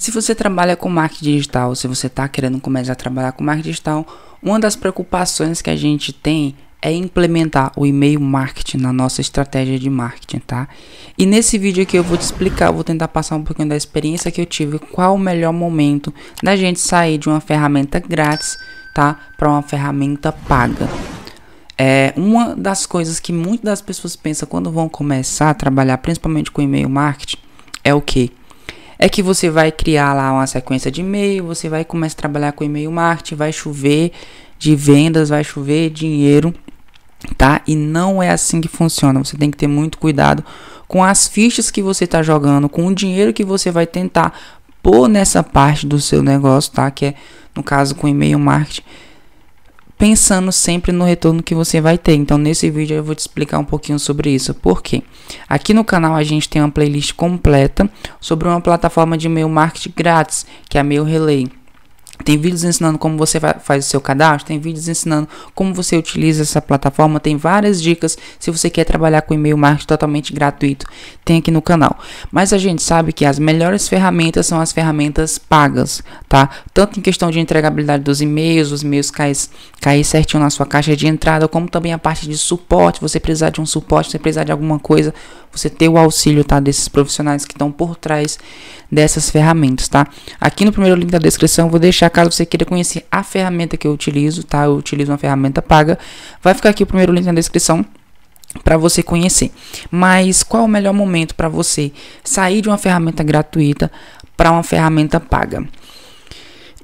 Se você trabalha com marketing digital, se você está querendo começar a trabalhar com marketing digital, uma das preocupações que a gente tem é implementar o e-mail marketing na nossa estratégia de marketing, tá? E nesse vídeo aqui eu vou te explicar, vou tentar passar um pouquinho da experiência que eu tive, qual o melhor momento da gente sair de uma ferramenta grátis, tá? Para uma ferramenta paga. É uma das coisas que muitas das pessoas pensam quando vão começar a trabalhar, principalmente com e-mail marketing, é o que? é que você vai criar lá uma sequência de e-mail, você vai começar a trabalhar com e-mail marketing, vai chover de vendas, vai chover dinheiro, tá? E não é assim que funciona. Você tem que ter muito cuidado com as fichas que você está jogando, com o dinheiro que você vai tentar pôr nessa parte do seu negócio, tá? Que é no caso com e-mail marketing pensando sempre no retorno que você vai ter. Então, nesse vídeo eu vou te explicar um pouquinho sobre isso. Por quê? Aqui no canal a gente tem uma playlist completa sobre uma plataforma de e-mail marketing grátis, que é a Mail Relay. Tem vídeos ensinando como você faz o seu cadastro, tem vídeos ensinando como você utiliza essa plataforma, tem várias dicas se você quer trabalhar com e-mail marketing totalmente gratuito, tem aqui no canal. Mas a gente sabe que as melhores ferramentas são as ferramentas pagas, tá? Tanto em questão de entregabilidade dos e-mails, os e-mails caem, caem certinho na sua caixa de entrada, como também a parte de suporte, você precisar de um suporte, você precisar de alguma coisa, você ter o auxílio, tá? Desses profissionais que estão por trás dessas ferramentas, tá? Aqui no primeiro link da descrição eu vou deixar caso você queira conhecer a ferramenta que eu utilizo, tá? Eu utilizo uma ferramenta paga. Vai ficar aqui o primeiro link na descrição para você conhecer. Mas qual é o melhor momento para você sair de uma ferramenta gratuita para uma ferramenta paga?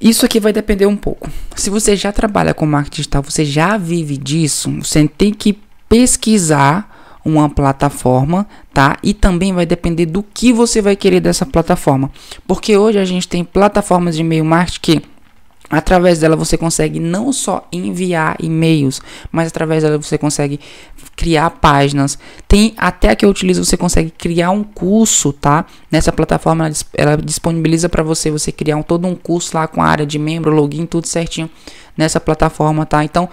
Isso aqui vai depender um pouco. Se você já trabalha com marketing digital, você já vive disso, você tem que pesquisar uma plataforma, tá? E também vai depender do que você vai querer dessa plataforma. Porque hoje a gente tem plataformas de e-mail marketing que Através dela você consegue não só enviar e-mails, mas através dela você consegue criar páginas. Tem até a que eu utilizo, você consegue criar um curso, tá? Nessa plataforma ela disponibiliza para você você criar um, todo um curso lá com a área de membro, login, tudo certinho nessa plataforma, tá? Então,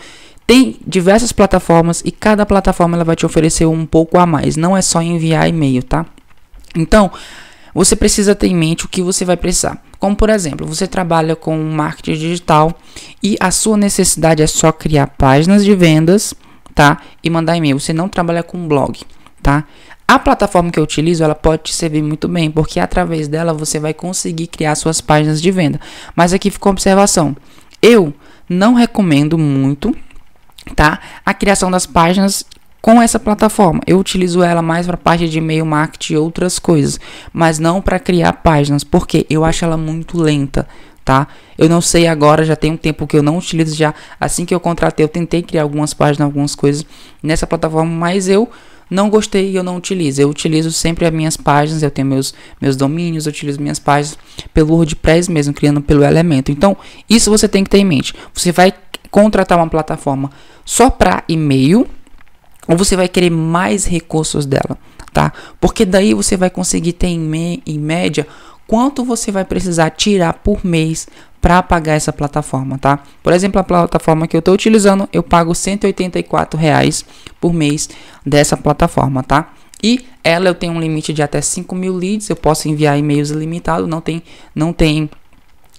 tem diversas plataformas e cada plataforma ela vai te oferecer um pouco a mais, não é só enviar e-mail, tá? Então, você precisa ter em mente o que você vai precisar. Como por exemplo, você trabalha com marketing digital e a sua necessidade é só criar páginas de vendas, tá? E mandar e-mail. Você não trabalha com blog, tá? A plataforma que eu utilizo, ela pode te servir muito bem, porque através dela você vai conseguir criar suas páginas de venda. Mas aqui fica uma observação. Eu não recomendo muito, tá? A criação das páginas com essa plataforma. Eu utilizo ela mais para parte de e-mail marketing e outras coisas, mas não para criar páginas, porque eu acho ela muito lenta, tá? Eu não sei agora, já tem um tempo que eu não utilizo já. Assim que eu contratei, eu tentei criar algumas páginas, algumas coisas nessa plataforma, mas eu não gostei e eu não utilizo. Eu utilizo sempre as minhas páginas, eu tenho meus, meus domínios, eu utilizo minhas páginas pelo WordPress mesmo, criando pelo elemento. Então, isso você tem que ter em mente. Você vai contratar uma plataforma só para e-mail, ou você vai querer mais recursos dela, tá? Porque daí você vai conseguir ter em, em média quanto você vai precisar tirar por mês para pagar essa plataforma, tá? Por exemplo, a plataforma que eu estou utilizando, eu pago 184 reais por mês dessa plataforma, tá? E ela eu tenho um limite de até 5 mil leads, eu posso enviar e-mails ilimitado, não tem, não tem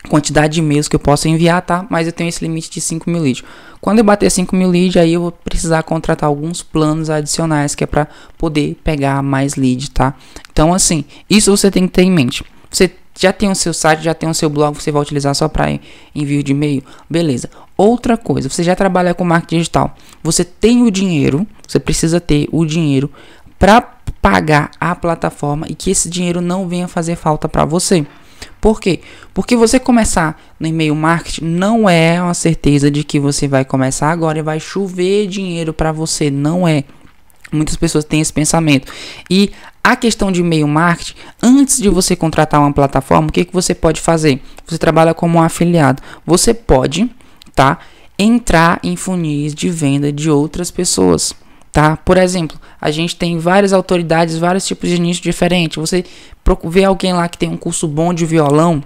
quantidade de e-mails que eu posso enviar, tá? Mas eu tenho esse limite de 5 mil leads. Quando eu bater 5 mil leads, aí eu vou precisar contratar alguns planos adicionais que é para poder pegar mais lead, tá? Então, assim, isso você tem que ter em mente. Você já tem o seu site, já tem o seu blog, você vai utilizar só para envio de e-mail, beleza. Outra coisa, você já trabalha com marketing digital, você tem o dinheiro, você precisa ter o dinheiro para pagar a plataforma e que esse dinheiro não venha fazer falta para você. Por quê? Porque você começar no e-mail marketing não é uma certeza de que você vai começar agora e vai chover dinheiro para você, não é. Muitas pessoas têm esse pensamento. E a questão de e-mail marketing, antes de você contratar uma plataforma, o que, que você pode fazer? Você trabalha como um afiliado. Você pode, tá? Entrar em funis de venda de outras pessoas tá? Por exemplo, a gente tem várias autoridades, vários tipos de nicho diferentes. Você vê alguém lá que tem um curso bom de violão,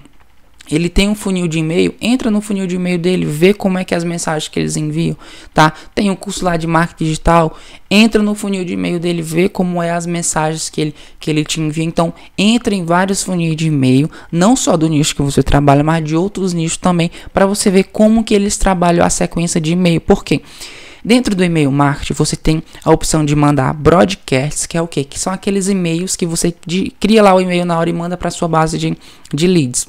ele tem um funil de e-mail, entra no funil de e-mail dele, vê como é que é as mensagens que eles enviam, tá? Tem um curso lá de marketing digital, entra no funil de e-mail dele, vê como é as mensagens que ele, que ele te envia. Então, entra em vários funis de e-mail, não só do nicho que você trabalha, mas de outros nichos também, para você ver como que eles trabalham a sequência de e-mail. Por quê? Porque Dentro do e-mail marketing, você tem a opção de mandar broadcasts, que é o quê? Que são aqueles e-mails que você de, cria lá o e-mail na hora e manda para sua base de, de leads.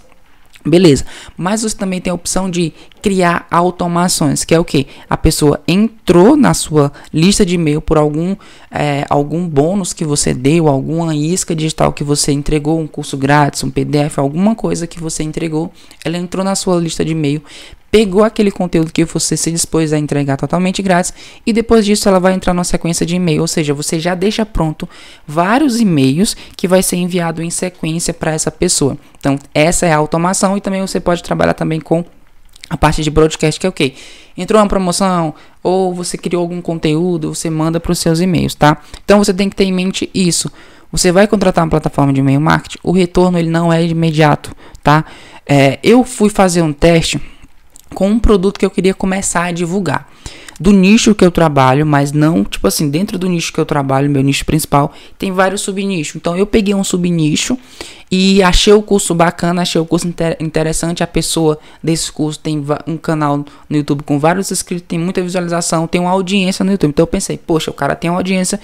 Beleza, mas você também tem a opção de criar automações, que é o que? A pessoa entrou na sua lista de e-mail por algum, é, algum bônus que você deu, alguma isca digital que você entregou, um curso grátis, um PDF, alguma coisa que você entregou, ela entrou na sua lista de e-mail, pegou aquele conteúdo que você se dispôs a entregar totalmente grátis e depois disso ela vai entrar numa sequência de e-mail, ou seja, você já deixa pronto vários e-mails que vai ser enviado em sequência para essa pessoa. Então, essa é a automação e também você pode trabalhar também com a parte de broadcast que é o okay. quê? Entrou uma promoção ou você criou algum conteúdo, você manda para os seus e-mails, tá? Então você tem que ter em mente isso. Você vai contratar uma plataforma de e-mail marketing, o retorno ele não é imediato, tá? É, eu fui fazer um teste com um produto que eu queria começar a divulgar. Do nicho que eu trabalho, mas não, tipo assim, dentro do nicho que eu trabalho, meu nicho principal, tem vários subnichos. Então eu peguei um subnicho e achei o curso bacana, achei o curso inter interessante. A pessoa desse curso tem um canal no YouTube com vários inscritos, tem muita visualização, tem uma audiência no YouTube. Então eu pensei, poxa, o cara tem uma audiência,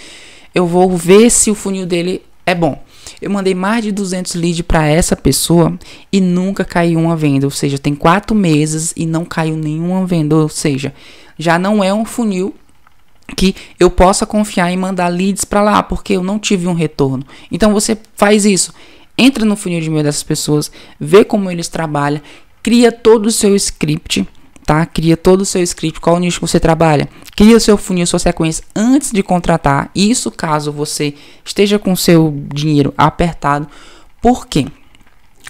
eu vou ver se o funil dele é bom. Eu mandei mais de 200 leads para essa pessoa e nunca caiu uma venda. Ou seja, tem quatro meses e não caiu nenhuma venda. Ou seja, já não é um funil que eu possa confiar em mandar leads para lá, porque eu não tive um retorno. Então você faz isso. Entra no funil de e-mail dessas pessoas, vê como eles trabalham, cria todo o seu script tá? Cria todo o seu script, qual nicho você trabalha. Cria seu funil, sua sequência antes de contratar. Isso caso você esteja com seu dinheiro apertado. Por quê?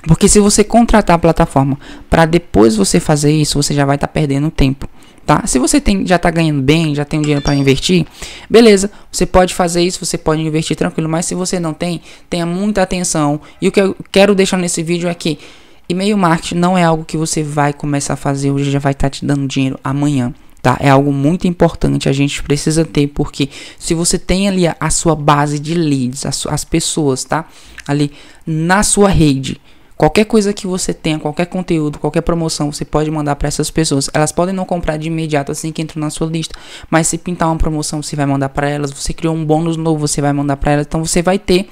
Porque se você contratar a plataforma para depois você fazer isso, você já vai estar tá perdendo tempo. Tá? Se você tem, já está ganhando bem, já tem um dinheiro para investir, beleza, você pode fazer isso, você pode investir tranquilo, mas se você não tem, tenha muita atenção. E o que eu quero deixar nesse vídeo é que e-mail marketing não é algo que você vai começar a fazer hoje, já vai estar tá te dando dinheiro amanhã. Tá? É algo muito importante, a gente precisa ter, porque se você tem ali a, a sua base de leads, as, as pessoas, tá? Ali na sua rede, Qualquer coisa que você tenha, qualquer conteúdo, qualquer promoção, você pode mandar para essas pessoas. Elas podem não comprar de imediato assim que entram na sua lista, mas se pintar uma promoção, você vai mandar para elas. Você criou um bônus novo, você vai mandar para elas. Então você vai ter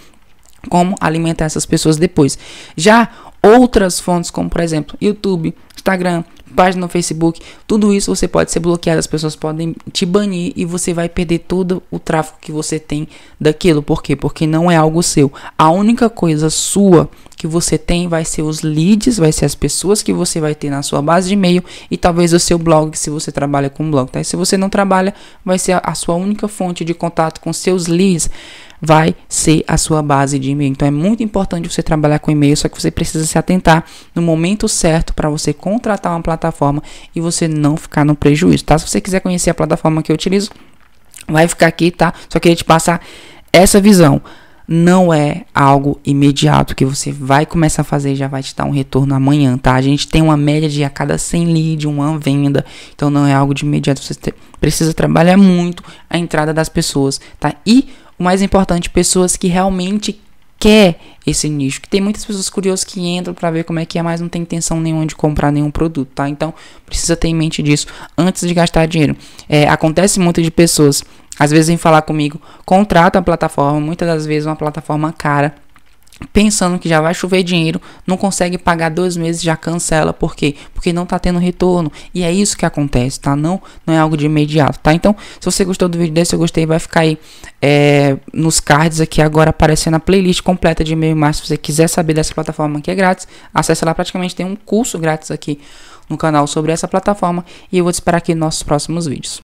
como alimentar essas pessoas depois. Já outras fontes, como por exemplo YouTube, Instagram, página no Facebook, tudo isso você pode ser bloqueado, as pessoas podem te banir e você vai perder todo o tráfego que você tem daquilo. Por quê? Porque não é algo seu. A única coisa sua que você tem vai ser os leads, vai ser as pessoas que você vai ter na sua base de e-mail e talvez o seu blog, se você trabalha com blog, tá? E se você não trabalha, vai ser a sua única fonte de contato com seus leads vai ser a sua base de e-mail. Então é muito importante você trabalhar com e-mail, só que você precisa se atentar no momento certo para você contratar uma plataforma e você não ficar no prejuízo, tá? Se você quiser conhecer a plataforma que eu utilizo, vai ficar aqui, tá? Só queria te passar essa visão não é algo imediato que você vai começar a fazer e já vai te dar um retorno amanhã, tá? A gente tem uma média de a cada 100 leads, uma venda, então não é algo de imediato. Você precisa trabalhar muito a entrada das pessoas, tá? E mais importante, pessoas que realmente quer esse nicho, que tem muitas pessoas curiosas que entram para ver como é que é, mas não tem intenção nenhuma de comprar nenhum produto, tá? Então, precisa ter em mente disso antes de gastar dinheiro. É, acontece muito de pessoas, às vezes vêm falar comigo, contrata a plataforma, muitas das vezes uma plataforma cara, pensando que já vai chover dinheiro, não consegue pagar dois meses, já cancela, por quê? Porque não tá tendo retorno, e é isso que acontece, tá? Não, não é algo de imediato, tá? Então, se você gostou do vídeo, desse eu gostei, vai ficar aí é, nos cards aqui agora, aparecendo a playlist completa de e-mail mais, se você quiser saber dessa plataforma que é grátis, acessa lá, praticamente tem um curso grátis aqui no canal sobre essa plataforma, e eu vou te esperar aqui nos nossos próximos vídeos.